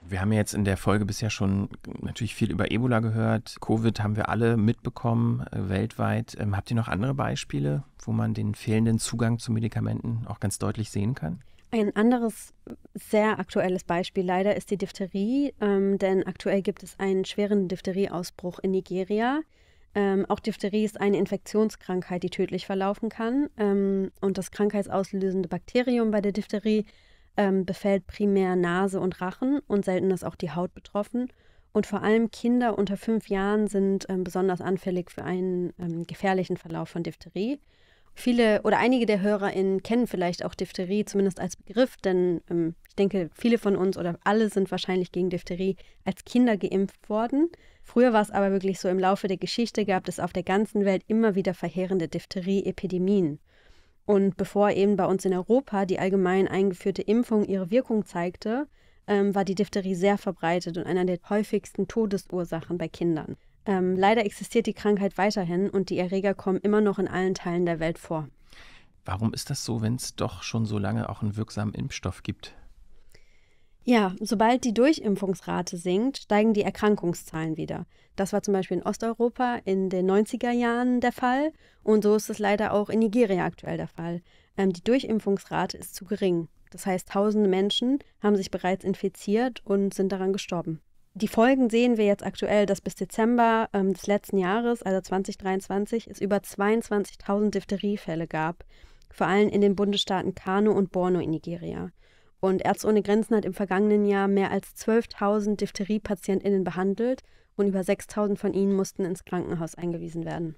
Wir haben ja jetzt in der Folge bisher schon natürlich viel über Ebola gehört. Covid haben wir alle mitbekommen, äh, weltweit. Ähm, habt ihr noch andere Beispiele, wo man den fehlenden Zugang zu Medikamenten auch ganz deutlich sehen kann? Ein anderes sehr aktuelles Beispiel leider ist die Diphtherie, ähm, denn aktuell gibt es einen schweren Diphtherieausbruch in Nigeria. Ähm, auch Diphtherie ist eine Infektionskrankheit, die tödlich verlaufen kann. Ähm, und das krankheitsauslösende Bakterium bei der Diphtherie ähm, befällt primär Nase und Rachen und selten ist auch die Haut betroffen. Und vor allem Kinder unter fünf Jahren sind ähm, besonders anfällig für einen ähm, gefährlichen Verlauf von Diphtherie. Viele oder einige der HörerInnen kennen vielleicht auch Diphtherie, zumindest als Begriff, denn ähm, ich denke, viele von uns oder alle sind wahrscheinlich gegen Diphtherie als Kinder geimpft worden. Früher war es aber wirklich so, im Laufe der Geschichte gab es auf der ganzen Welt immer wieder verheerende Diphtherie-Epidemien. Und bevor eben bei uns in Europa die allgemein eingeführte Impfung ihre Wirkung zeigte, ähm, war die Diphtherie sehr verbreitet und einer der häufigsten Todesursachen bei Kindern. Ähm, leider existiert die Krankheit weiterhin und die Erreger kommen immer noch in allen Teilen der Welt vor. Warum ist das so, wenn es doch schon so lange auch einen wirksamen Impfstoff gibt? Ja, sobald die Durchimpfungsrate sinkt, steigen die Erkrankungszahlen wieder. Das war zum Beispiel in Osteuropa in den 90er Jahren der Fall und so ist es leider auch in Nigeria aktuell der Fall. Ähm, die Durchimpfungsrate ist zu gering. Das heißt, tausende Menschen haben sich bereits infiziert und sind daran gestorben die Folgen sehen wir jetzt aktuell, dass bis Dezember ähm, des letzten Jahres, also 2023, es über 22.000 Diphtheriefälle gab, vor allem in den Bundesstaaten Kano und Borno in Nigeria. Und Ärzte ohne Grenzen hat im vergangenen Jahr mehr als 12.000 Diphtheriepatientinnen behandelt und über 6.000 von ihnen mussten ins Krankenhaus eingewiesen werden.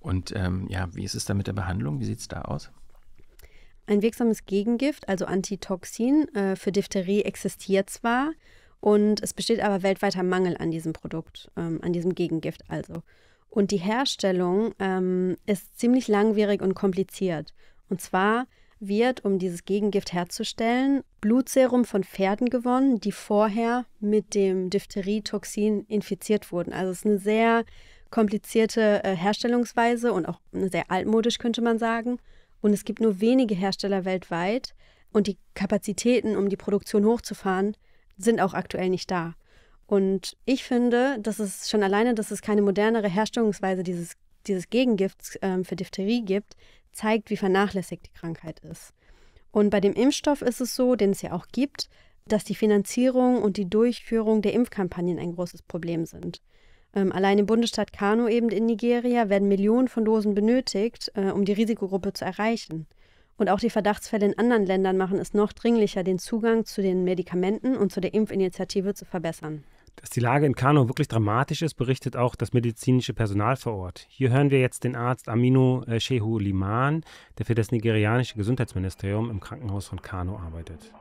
Und ähm, ja, wie ist es da mit der Behandlung? Wie sieht es da aus? Ein wirksames Gegengift, also Antitoxin, äh, für Diphtherie existiert zwar, und es besteht aber weltweiter Mangel an diesem Produkt, ähm, an diesem Gegengift also. Und die Herstellung ähm, ist ziemlich langwierig und kompliziert. Und zwar wird, um dieses Gegengift herzustellen, Blutserum von Pferden gewonnen, die vorher mit dem Diphtherietoxin infiziert wurden. Also es ist eine sehr komplizierte äh, Herstellungsweise und auch sehr altmodisch könnte man sagen. Und es gibt nur wenige Hersteller weltweit und die Kapazitäten, um die Produktion hochzufahren, sind auch aktuell nicht da. Und ich finde, dass es schon alleine, dass es keine modernere Herstellungsweise dieses, dieses Gegengifts ähm, für Diphtherie gibt, zeigt, wie vernachlässigt die Krankheit ist. Und bei dem Impfstoff ist es so, den es ja auch gibt, dass die Finanzierung und die Durchführung der Impfkampagnen ein großes Problem sind. Ähm, allein im Bundesstaat Kano eben in Nigeria werden Millionen von Dosen benötigt, äh, um die Risikogruppe zu erreichen. Und auch die Verdachtsfälle in anderen Ländern machen es noch dringlicher, den Zugang zu den Medikamenten und zu der Impfinitiative zu verbessern. Dass die Lage in Kano wirklich dramatisch ist, berichtet auch das medizinische Personal vor Ort. Hier hören wir jetzt den Arzt Amino äh, Shehu Liman, der für das nigerianische Gesundheitsministerium im Krankenhaus von Kano arbeitet.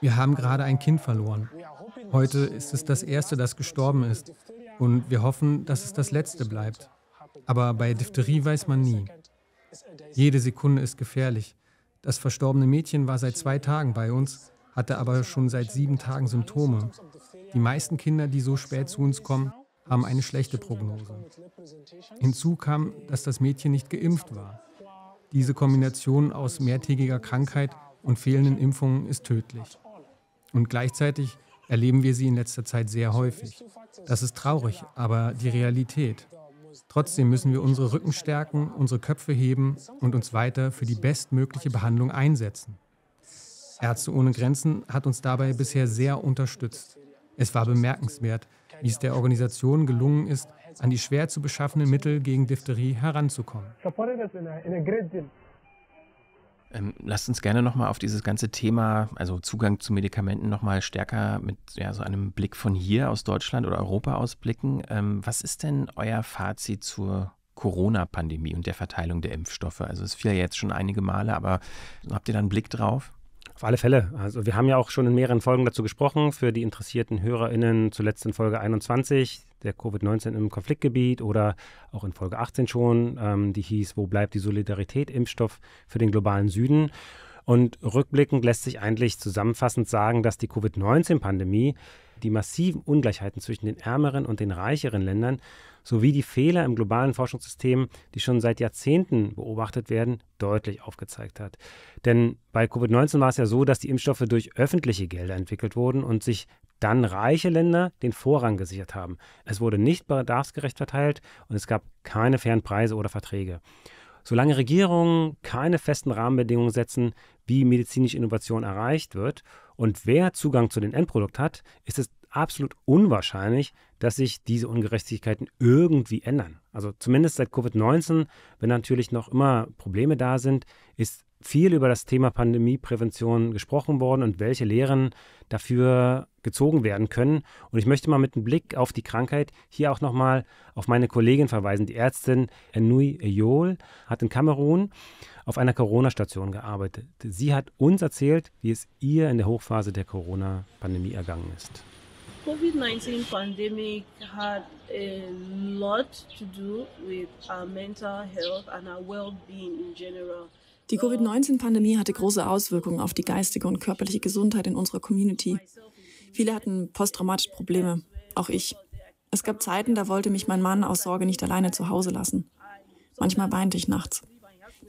Wir haben gerade ein Kind verloren. Heute ist es das erste, das gestorben ist. Und wir hoffen, dass es das letzte bleibt. Aber bei Diphtherie weiß man nie. Jede Sekunde ist gefährlich. Das verstorbene Mädchen war seit zwei Tagen bei uns, hatte aber schon seit sieben Tagen Symptome. Die meisten Kinder, die so spät zu uns kommen, haben eine schlechte Prognose. Hinzu kam, dass das Mädchen nicht geimpft war. Diese Kombination aus mehrtägiger Krankheit und fehlenden Impfungen ist tödlich. Und gleichzeitig erleben wir sie in letzter Zeit sehr häufig. Das ist traurig, aber die Realität. Trotzdem müssen wir unsere Rücken stärken, unsere Köpfe heben und uns weiter für die bestmögliche Behandlung einsetzen. Ärzte ohne Grenzen hat uns dabei bisher sehr unterstützt. Es war bemerkenswert, wie es der Organisation gelungen ist, an die schwer zu beschaffenden Mittel gegen Diphtherie heranzukommen. Ähm, lasst uns gerne nochmal auf dieses ganze Thema, also Zugang zu Medikamenten, nochmal stärker mit ja, so einem Blick von hier aus Deutschland oder Europa ausblicken. Ähm, was ist denn euer Fazit zur Corona-Pandemie und der Verteilung der Impfstoffe? Also es fiel ja jetzt schon einige Male, aber habt ihr da einen Blick drauf? Auf alle Fälle. Also wir haben ja auch schon in mehreren Folgen dazu gesprochen, für die interessierten HörerInnen, zuletzt in Folge 21, der Covid-19 im Konfliktgebiet oder auch in Folge 18 schon, ähm, die hieß, wo bleibt die Solidarität, Impfstoff für den globalen Süden. Und rückblickend lässt sich eigentlich zusammenfassend sagen, dass die Covid-19-Pandemie die massiven Ungleichheiten zwischen den ärmeren und den reicheren Ländern sowie die Fehler im globalen Forschungssystem, die schon seit Jahrzehnten beobachtet werden, deutlich aufgezeigt hat. Denn bei Covid-19 war es ja so, dass die Impfstoffe durch öffentliche Gelder entwickelt wurden und sich dann reiche Länder den Vorrang gesichert haben. Es wurde nicht bedarfsgerecht verteilt und es gab keine fairen Preise oder Verträge. Solange Regierungen keine festen Rahmenbedingungen setzen, wie medizinische Innovation erreicht wird und wer Zugang zu dem Endprodukt hat, ist es absolut unwahrscheinlich, dass sich diese Ungerechtigkeiten irgendwie ändern. Also zumindest seit Covid-19, wenn natürlich noch immer Probleme da sind, ist viel über das Thema Pandemieprävention gesprochen worden und welche Lehren dafür gezogen werden können. Und ich möchte mal mit einem Blick auf die Krankheit hier auch nochmal auf meine Kollegin verweisen. Die Ärztin Enui Eyol hat in Kamerun auf einer Corona-Station gearbeitet. Sie hat uns erzählt, wie es ihr in der Hochphase der Corona-Pandemie ergangen ist. COVID-19 pandemic had a lot to do with our mental health and our well-being in general. Die Covid-19-Pandemie hatte große Auswirkungen auf die geistige und körperliche Gesundheit in unserer Community. Viele hatten posttraumatische Probleme, auch ich. Es gab Zeiten, da wollte mich mein Mann aus Sorge nicht alleine zu Hause lassen. Manchmal weinte ich nachts.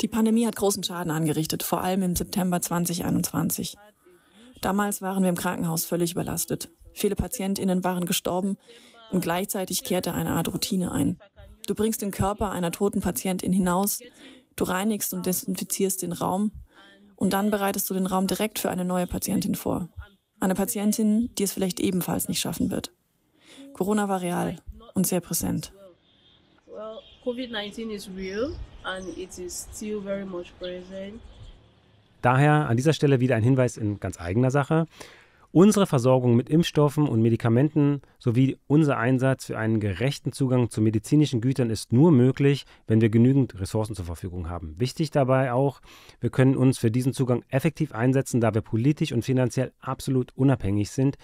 Die Pandemie hat großen Schaden angerichtet, vor allem im September 2021. Damals waren wir im Krankenhaus völlig überlastet. Viele PatientInnen waren gestorben und gleichzeitig kehrte eine Art Routine ein. Du bringst den Körper einer toten Patientin hinaus, du reinigst und desinfizierst den Raum und dann bereitest du den Raum direkt für eine neue Patientin vor. Eine Patientin, die es vielleicht ebenfalls nicht schaffen wird. Corona war real und sehr präsent. Daher an dieser Stelle wieder ein Hinweis in ganz eigener Sache. Unsere Versorgung mit Impfstoffen und Medikamenten sowie unser Einsatz für einen gerechten Zugang zu medizinischen Gütern ist nur möglich, wenn wir genügend Ressourcen zur Verfügung haben. Wichtig dabei auch, wir können uns für diesen Zugang effektiv einsetzen, da wir politisch und finanziell absolut unabhängig sind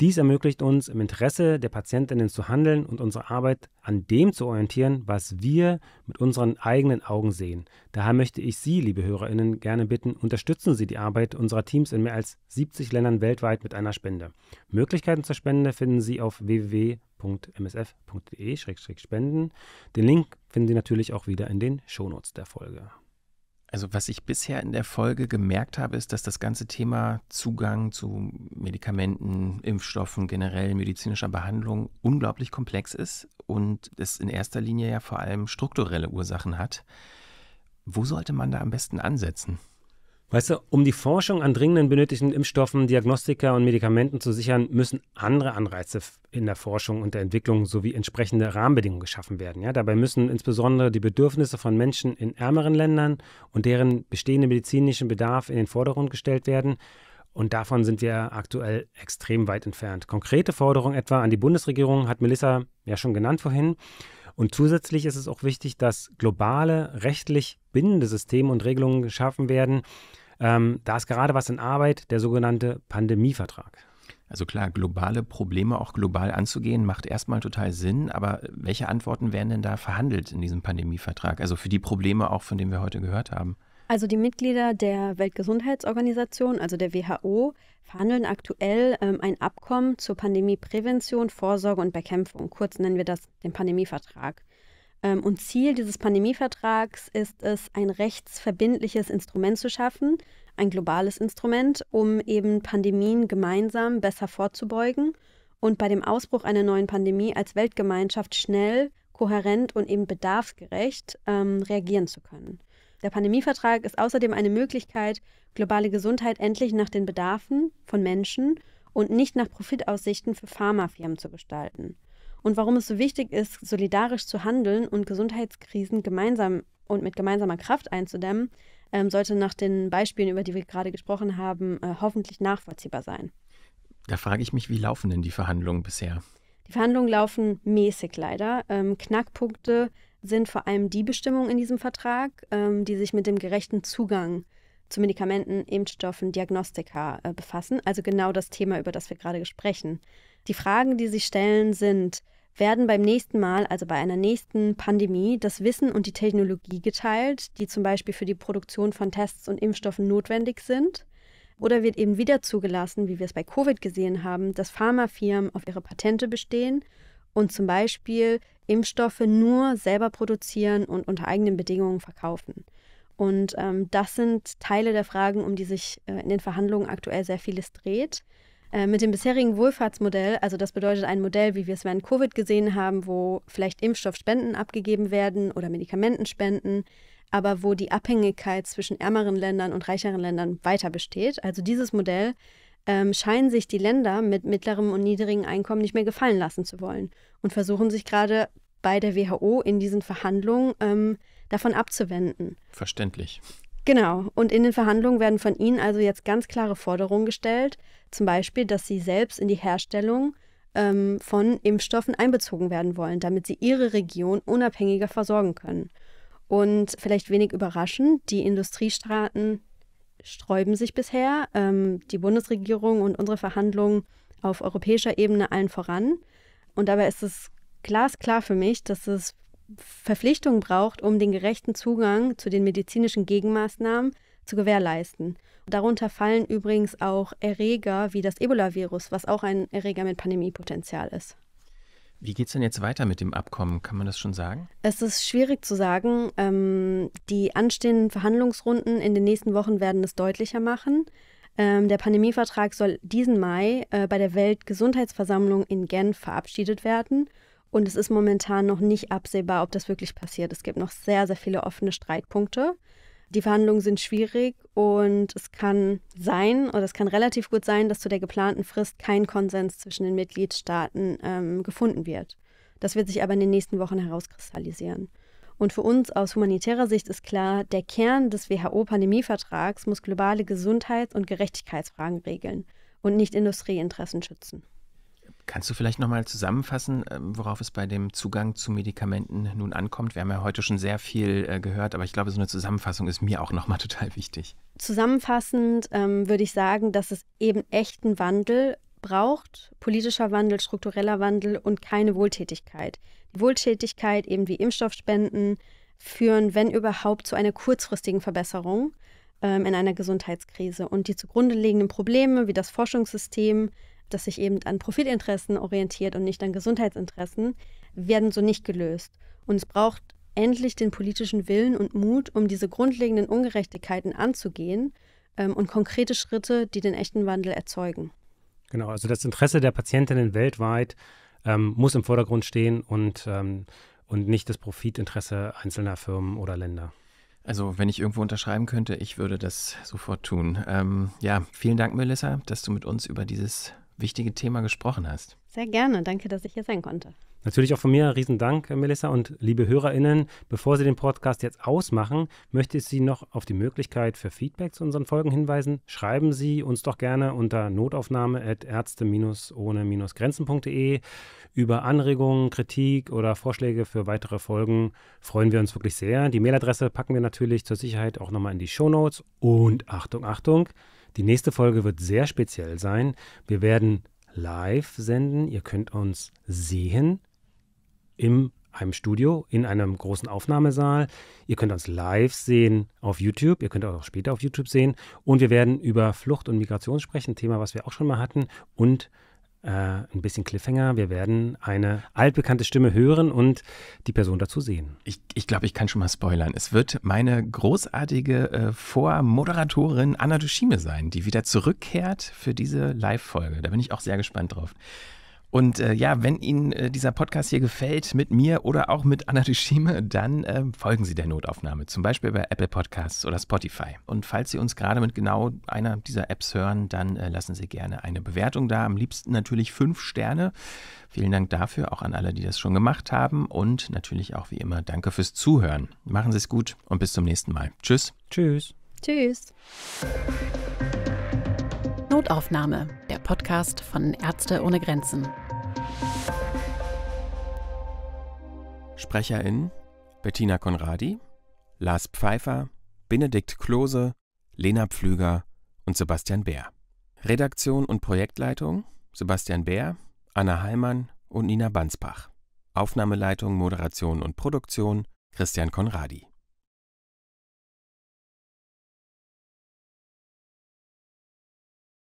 dies ermöglicht uns, im Interesse der Patientinnen zu handeln und unsere Arbeit an dem zu orientieren, was wir mit unseren eigenen Augen sehen. Daher möchte ich Sie, liebe Hörerinnen, gerne bitten, unterstützen Sie die Arbeit unserer Teams in mehr als 70 Ländern weltweit mit einer Spende. Möglichkeiten zur Spende finden Sie auf www.msf.de-spenden. Den Link finden Sie natürlich auch wieder in den Shownotes der Folge. Also was ich bisher in der Folge gemerkt habe, ist, dass das ganze Thema Zugang zu Medikamenten, Impfstoffen, generell medizinischer Behandlung unglaublich komplex ist und es in erster Linie ja vor allem strukturelle Ursachen hat. Wo sollte man da am besten ansetzen? Weißt du, um die Forschung an dringenden benötigten Impfstoffen, Diagnostika und Medikamenten zu sichern, müssen andere Anreize in der Forschung und der Entwicklung sowie entsprechende Rahmenbedingungen geschaffen werden. Ja, dabei müssen insbesondere die Bedürfnisse von Menschen in ärmeren Ländern und deren bestehenden medizinischen Bedarf in den Vordergrund gestellt werden. Und davon sind wir aktuell extrem weit entfernt. Konkrete Forderungen etwa an die Bundesregierung hat Melissa ja schon genannt vorhin. Und zusätzlich ist es auch wichtig, dass globale, rechtlich bindende Systeme und Regelungen geschaffen werden, ähm, da ist gerade was in Arbeit, der sogenannte Pandemievertrag. Also klar, globale Probleme auch global anzugehen, macht erstmal total Sinn, aber welche Antworten werden denn da verhandelt in diesem Pandemievertrag? Also für die Probleme auch, von denen wir heute gehört haben. Also die Mitglieder der Weltgesundheitsorganisation, also der WHO, verhandeln aktuell ähm, ein Abkommen zur Pandemieprävention, Vorsorge und Bekämpfung. Kurz nennen wir das den Pandemievertrag. Ähm, und Ziel dieses Pandemievertrags ist es, ein rechtsverbindliches Instrument zu schaffen, ein globales Instrument, um eben Pandemien gemeinsam besser vorzubeugen und bei dem Ausbruch einer neuen Pandemie als Weltgemeinschaft schnell, kohärent und eben bedarfsgerecht ähm, reagieren zu können. Der Pandemievertrag ist außerdem eine Möglichkeit, globale Gesundheit endlich nach den Bedarfen von Menschen und nicht nach Profitaussichten für Pharmafirmen zu gestalten und warum es so wichtig ist, solidarisch zu handeln und Gesundheitskrisen gemeinsam und mit gemeinsamer Kraft einzudämmen, ähm, sollte nach den Beispielen, über die wir gerade gesprochen haben, äh, hoffentlich nachvollziehbar sein. Da frage ich mich, wie laufen denn die Verhandlungen bisher? Die Verhandlungen laufen mäßig leider. Ähm, Knackpunkte sind vor allem die Bestimmungen in diesem Vertrag, ähm, die sich mit dem gerechten Zugang zu Medikamenten, Impfstoffen, Diagnostika äh, befassen. Also genau das Thema, über das wir gerade sprechen. Die Fragen, die sie stellen, sind, werden beim nächsten Mal, also bei einer nächsten Pandemie, das Wissen und die Technologie geteilt, die zum Beispiel für die Produktion von Tests und Impfstoffen notwendig sind? Oder wird eben wieder zugelassen, wie wir es bei Covid gesehen haben, dass Pharmafirmen auf ihre Patente bestehen und zum Beispiel Impfstoffe nur selber produzieren und unter eigenen Bedingungen verkaufen? Und ähm, das sind Teile der Fragen, um die sich äh, in den Verhandlungen aktuell sehr vieles dreht. Äh, mit dem bisherigen Wohlfahrtsmodell, also das bedeutet ein Modell, wie wir es während Covid gesehen haben, wo vielleicht Impfstoffspenden abgegeben werden oder Medikamentenspenden, aber wo die Abhängigkeit zwischen ärmeren Ländern und reicheren Ländern weiter besteht. Also dieses Modell ähm, scheinen sich die Länder mit mittlerem und niedrigem Einkommen nicht mehr gefallen lassen zu wollen und versuchen sich gerade bei der WHO in diesen Verhandlungen ähm, davon abzuwenden. Verständlich. Genau. Und in den Verhandlungen werden von Ihnen also jetzt ganz klare Forderungen gestellt, zum Beispiel, dass Sie selbst in die Herstellung ähm, von Impfstoffen einbezogen werden wollen, damit Sie Ihre Region unabhängiger versorgen können. Und vielleicht wenig überraschend, die Industriestaaten sträuben sich bisher, ähm, die Bundesregierung und unsere Verhandlungen auf europäischer Ebene allen voran. Und dabei ist es glasklar für mich, dass es Verpflichtungen braucht, um den gerechten Zugang zu den medizinischen Gegenmaßnahmen zu gewährleisten. Darunter fallen übrigens auch Erreger wie das Ebola-Virus, was auch ein Erreger mit Pandemiepotenzial ist. Wie geht es denn jetzt weiter mit dem Abkommen? Kann man das schon sagen? Es ist schwierig zu sagen. Ähm, die anstehenden Verhandlungsrunden in den nächsten Wochen werden es deutlicher machen. Ähm, der Pandemievertrag soll diesen Mai äh, bei der Weltgesundheitsversammlung in Genf verabschiedet werden. Und es ist momentan noch nicht absehbar, ob das wirklich passiert. Es gibt noch sehr, sehr viele offene Streitpunkte. Die Verhandlungen sind schwierig und es kann sein, oder es kann relativ gut sein, dass zu der geplanten Frist kein Konsens zwischen den Mitgliedstaaten ähm, gefunden wird. Das wird sich aber in den nächsten Wochen herauskristallisieren. Und für uns aus humanitärer Sicht ist klar, der Kern des WHO-Pandemievertrags muss globale Gesundheits- und Gerechtigkeitsfragen regeln und nicht Industrieinteressen schützen. Kannst du vielleicht nochmal zusammenfassen, ähm, worauf es bei dem Zugang zu Medikamenten nun ankommt? Wir haben ja heute schon sehr viel äh, gehört, aber ich glaube, so eine Zusammenfassung ist mir auch nochmal total wichtig. Zusammenfassend ähm, würde ich sagen, dass es eben echten Wandel braucht, politischer Wandel, struktureller Wandel und keine Wohltätigkeit. Die Wohltätigkeit, eben wie Impfstoffspenden, führen, wenn überhaupt, zu einer kurzfristigen Verbesserung ähm, in einer Gesundheitskrise. Und die zugrunde liegenden Probleme, wie das Forschungssystem, das sich eben an Profitinteressen orientiert und nicht an Gesundheitsinteressen, werden so nicht gelöst. Und es braucht endlich den politischen Willen und Mut, um diese grundlegenden Ungerechtigkeiten anzugehen ähm, und konkrete Schritte, die den echten Wandel erzeugen. Genau, also das Interesse der Patientinnen weltweit ähm, muss im Vordergrund stehen und, ähm, und nicht das Profitinteresse einzelner Firmen oder Länder. Also, wenn ich irgendwo unterschreiben könnte, ich würde das sofort tun. Ähm, ja, vielen Dank, Melissa, dass du mit uns über dieses wichtige Thema gesprochen hast. Sehr gerne, danke, dass ich hier sein konnte. Natürlich auch von mir riesen Dank, Melissa und liebe HörerInnen. Bevor Sie den Podcast jetzt ausmachen, möchte ich Sie noch auf die Möglichkeit für Feedback zu unseren Folgen hinweisen. Schreiben Sie uns doch gerne unter notaufnahme.ärzte-ohne-grenzen.de über Anregungen, Kritik oder Vorschläge für weitere Folgen. Freuen wir uns wirklich sehr. Die Mailadresse packen wir natürlich zur Sicherheit auch noch mal in die Show Notes. Und Achtung, Achtung! Die nächste Folge wird sehr speziell sein. Wir werden live senden. Ihr könnt uns sehen in einem Studio, in einem großen Aufnahmesaal. Ihr könnt uns live sehen auf YouTube. Ihr könnt auch später auf YouTube sehen. Und wir werden über Flucht und Migration sprechen, Thema, was wir auch schon mal hatten. Und äh, ein bisschen Cliffhanger. Wir werden eine altbekannte Stimme hören und die Person dazu sehen. Ich, ich glaube, ich kann schon mal spoilern. Es wird meine großartige äh, Vormoderatorin Anna Dushime sein, die wieder zurückkehrt für diese Live-Folge. Da bin ich auch sehr gespannt drauf. Und äh, ja, wenn Ihnen äh, dieser Podcast hier gefällt mit mir oder auch mit Anna Regime, dann äh, folgen Sie der Notaufnahme, zum Beispiel bei Apple Podcasts oder Spotify. Und falls Sie uns gerade mit genau einer dieser Apps hören, dann äh, lassen Sie gerne eine Bewertung da. Am liebsten natürlich fünf Sterne. Vielen Dank dafür, auch an alle, die das schon gemacht haben. Und natürlich auch wie immer, danke fürs Zuhören. Machen Sie es gut und bis zum nächsten Mal. Tschüss. Tschüss. Tschüss. Notaufnahme, der Podcast von Ärzte ohne Grenzen. SprecherInnen Bettina Konradi, Lars Pfeiffer, Benedikt Klose, Lena Pflüger und Sebastian Bär. Redaktion und Projektleitung Sebastian Bär, Anna Heimann und Nina Bansbach. Aufnahmeleitung, Moderation und Produktion Christian Konradi.